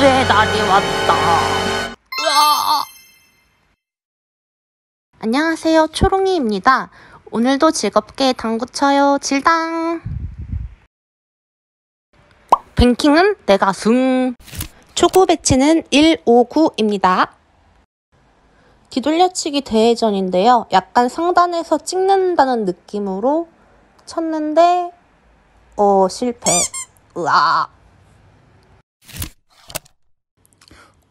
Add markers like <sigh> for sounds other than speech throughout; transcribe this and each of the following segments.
복수의 날이 왔다. 으아! 안녕하세요. 초롱이입니다. 오늘도 즐겁게 당구쳐요. 질당! 뱅킹은 내가 승! 초구 배치는 159입니다. 뒤돌려치기 대회전인데요. 약간 상단에서 찍는다는 느낌으로 쳤는데, 어, 실패. 으아!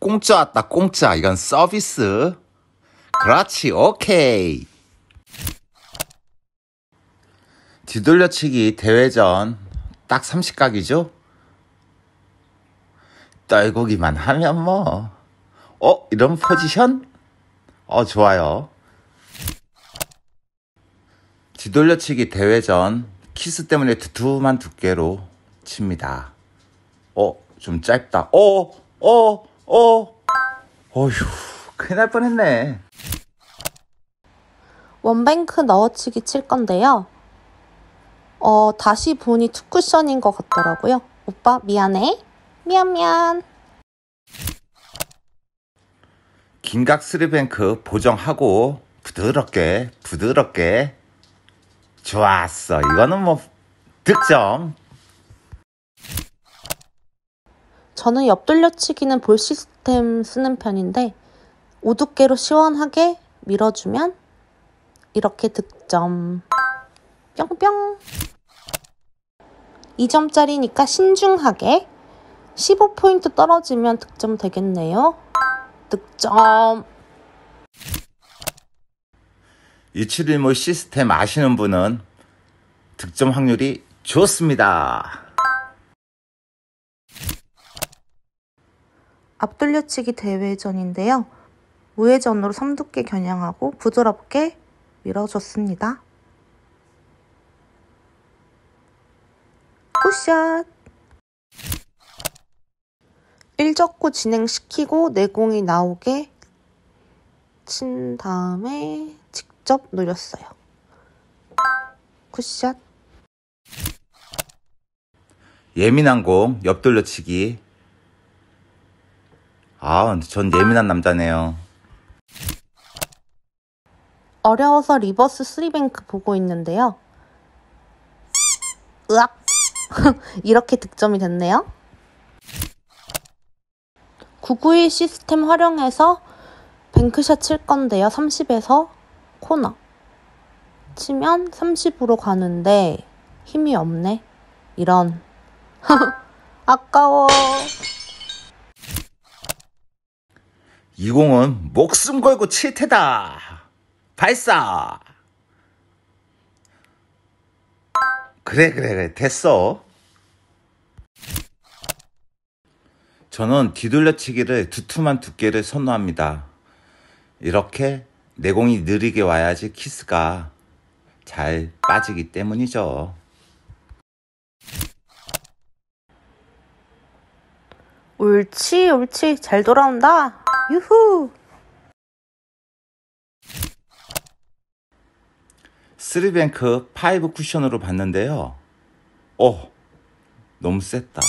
공짜 왔다 공짜 이건 서비스 그렇지 오케이 뒤돌려치기 대회전 딱 30각이죠? 떨고기만 하면 뭐 어? 이런 포지션? 어 좋아요 뒤돌려치기 대회전 키스 때문에 두툼한 두께로 칩니다 어? 좀 짧다 어? 어? 어, 어휴, 큰일 날 뻔했네. 원뱅크 넣어치기 칠 건데요. 어, 다시 보니 투쿠션인 것 같더라고요. 오빠, 미안해. 미안, 미안. 긴각 스리뱅크 보정하고 부드럽게, 부드럽게. 좋았어. 이거는 뭐, 득점. 저는 옆돌려치기는 볼 시스템 쓰는 편인데 우두께로 시원하게 밀어주면 이렇게 득점 뿅뿅 2점짜리니까 신중하게 15포인트 떨어지면 득점 되겠네요 득점 유치1모 시스템 아시는 분은 득점 확률이 좋습니다. 앞돌려치기 대회전인데요. 우회전으로 삼두께 겨냥하고 부드럽게 밀어줬습니다. 굿샷! 1적구 진행시키고 내공이 나오게 친 다음에 직접 노렸어요. 굿샷! 예민한 공, 옆돌려치기, 아, 전 예민한 남자네요. 어려워서 리버스 쓰리뱅크 보고 있는데요. 으악! <laughs> 이렇게 득점이 됐네요. 991 시스템 활용해서 뱅크샷 칠 건데요. 30에서 코너. 치면 30으로 가는데 힘이 없네. 이런. <laughs> 아까워. 이 공은 목숨 걸고 칠 테다. 발사. 그래 그래 그래 됐어. 저는 뒤돌려치기를 두툼한 두께를 선호합니다. 이렇게 내공이 느리게 와야지 키스가 잘 빠지기 때문이죠. 옳지, 옳지, 잘 돌아온다. 유후! 스리뱅크 5 쿠션으로 봤는데요. 오! 너무 셌다.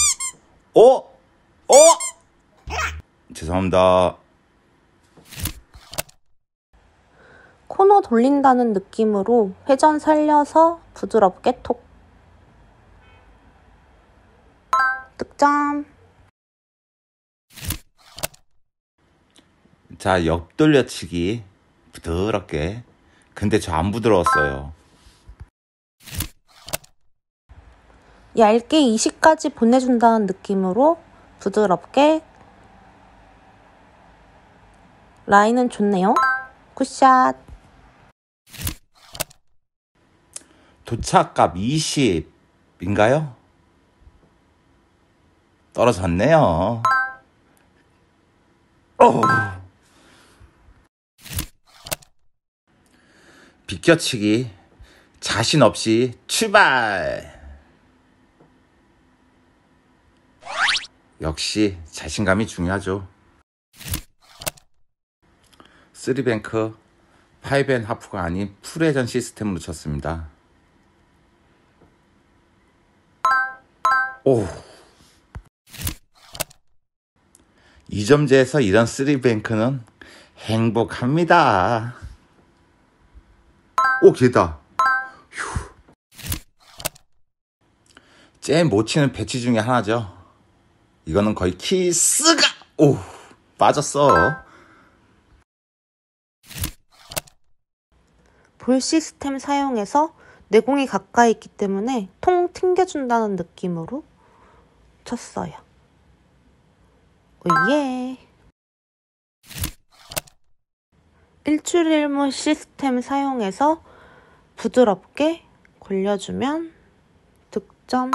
어? 어? 죄송합니다. 코너 돌린다는 느낌으로 회전 살려서 부드럽게 톡. 득점. 자, 옆돌려치기. 부드럽게. 근데 저 안 부드러웠어요. 얇게 20까지 보내준다는 느낌으로 부드럽게 라인은 좋네요. 굿샷! 도착값 20인가요? 떨어졌네요. 오! 어. 제껴치기 자신 없이 출발! 역시 자신감이 중요하죠. 3뱅크 파이브앤하프가 아닌 풀회전 시스템으로 쳤습니다. 오. 2점제에서 이런 3뱅크는 행복합니다. 오길다 휴. 제일 못 치는 배치 중에 하나죠 이거는 거의 키스가 오 빠졌어 볼 시스템 사용해서 내공이 가까이 있기 때문에 통 튕겨준다는 느낌으로 쳤어요 오예 일출일무 시스템 사용해서 부드럽게 골려주면 득점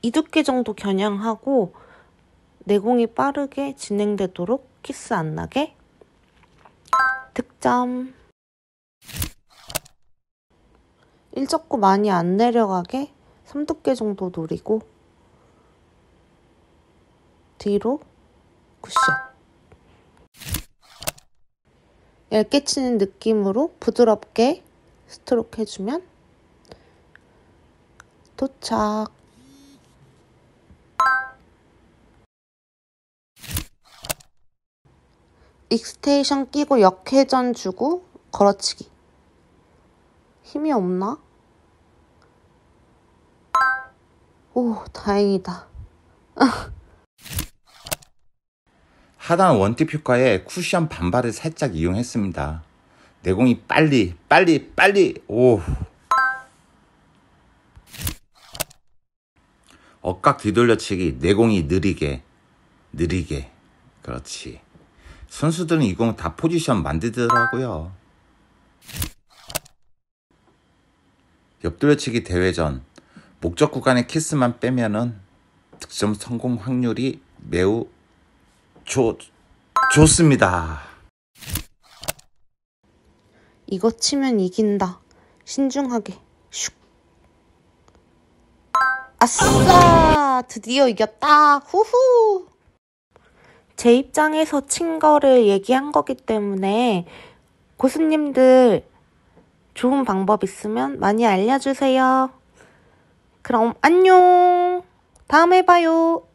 이 두께 정도 겨냥하고 내공이 빠르게 진행되도록 키스 안 나게 득점 일적구 많이 안 내려가게 3두께 정도 노리고 뒤로 굿샷 얇게 예, 치는 느낌으로 부드럽게 스트로크 해주면 도착. 익스테이션 끼고 역회전 주고 걸어치기. 힘이 없나? 오, 다행이다. <laughs> 하단 원팁 효과에 쿠션 반발을 살짝 이용했습니다. 내공이 빨리 빨리 빨리 오 억각 뒤돌려치기 내공이 느리게 느리게 그렇지 선수들은 이공 다 포지션 만들더라고요 옆돌려치기 대회전 목적 구간의 키스만 빼면은 득점 성공 확률이 매우 좋, 좋습니다. 이거 치면 이긴다. 신중하게. 슉. 아싸! 드디어 이겼다. 후후! 제 입장에서 친 거를 얘기한 거기 때문에 고수님들 좋은 방법 있으면 많이 알려주세요. 그럼 안녕! 다음에 봐요.